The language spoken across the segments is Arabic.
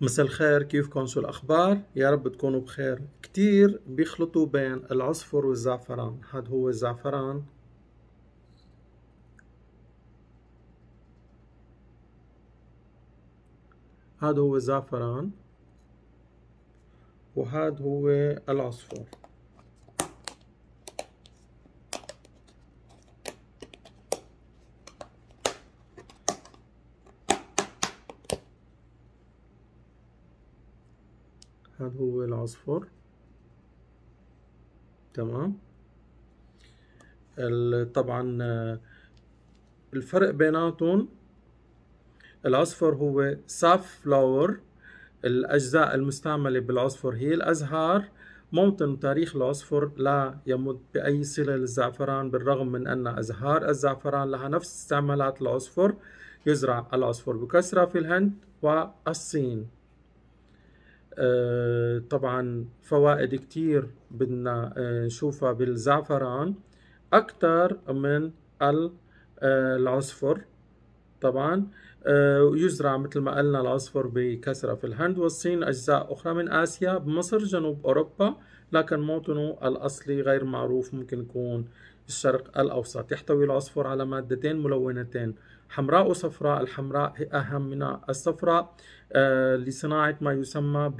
مساء الخير كيفكم شو الأخبار؟ يا رب تكونوا بخير كتير بيخلطوا بين العصفر والزعفران هاد هو الزعفران هاد هو الزعفران وهاد هو العصفور هذا هو العصفور تمام طبعا الفرق بيناتهم العصفر هو ساف فلاور الأجزاء المستعملة بالعصفر هي الأزهار موطن تاريخ العصفر لا يمد بأي صلة للزعفران بالرغم من أن أزهار الزعفران لها نفس استعمالات العصفر يزرع العصفر بكثرة في الهند والصين آه، طبعا فوائد كتير بدنا آه، نشوفها بالزعفران أكثر من آه، العصفر طبعا آه، يزرع مثل ما قلنا العصفر بكثرة في الهند والصين أجزاء أخرى من آسيا بمصر جنوب أوروبا لكن موطنه الأصلي غير معروف ممكن يكون الشرق الأوسط يحتوي العصفر على مادتين ملونتين حمراء وصفراء الحمراء هي أهم من الصفراء آه، لصناعة ما يسمى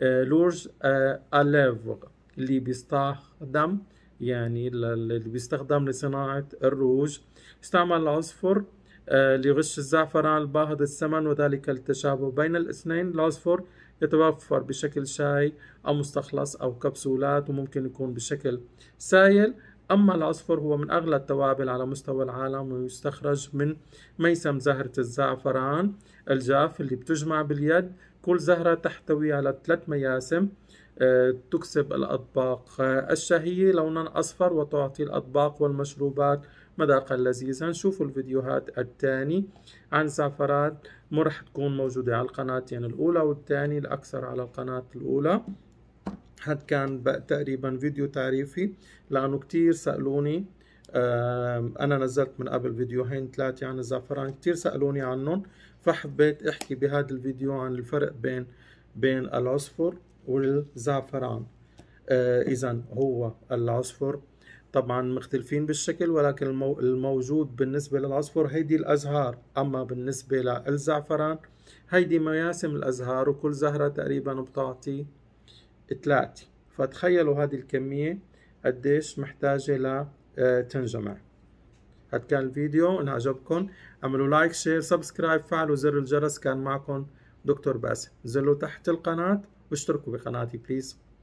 بلورج آه، أليفغ اللي بيستخدم يعني اللي بيستخدم لصناعة الروج استعمل العصفر لغش الزعفران الباهظ الثمن وذلك التشابه بين الاثنين العصفر يتوفر بشكل شاي أو مستخلص أو كبسولات وممكن يكون بشكل سائل أما العصفر هو من أغلى التوابل على مستوى العالم ويستخرج من ميسم زهرة الزعفران الجاف اللي بتجمع باليد كل زهرة تحتوي على ثلاث مياسم آه، تكسب الأطباق آه، الشهية لونا أصفر وتعطي الأطباق والمشروبات مذاقا لذيذا شوفوا الفيديوهات الثاني عن زعفران مرح تكون موجودة على القناتين يعني الأولى والثاني الأكثر على القناة الأولى هاد كان تقريبا فيديو تعريفي لانه كتير سالوني انا نزلت من قبل فيديوهين ثلاثه عن الزعفران كتير سالوني عنهم فحبيت احكي بهذا الفيديو عن الفرق بين بين العصفر والزعفران آه، اذا هو العصفر طبعا مختلفين بالشكل ولكن الموجود بالنسبه للعصفر هيدي الازهار اما بالنسبه للزعفران هيدي مياسم الازهار وكل زهره تقريبا بتعطي ثلاثة فتخيلوا هذه الكمية قديش محتاجة لتنجمع آه، هاد كان الفيديو إن عجبكم اعملوا لايك شير سبسكرايب فعلوا زر الجرس كان معكم دكتور باسم زلوا تحت القناة واشتركوا بقناتي بليز